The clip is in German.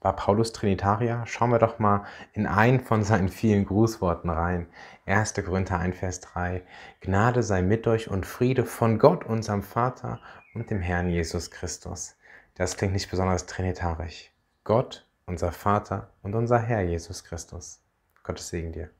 war Paulus Trinitarier? schauen wir doch mal in einen von seinen vielen Grußworten rein. 1. Korinther 1, Vers 3. Gnade sei mit euch und Friede von Gott, unserem Vater und dem Herrn Jesus Christus. Das klingt nicht besonders trinitarisch. Gott, unser Vater und unser Herr Jesus Christus. Gottes Segen dir.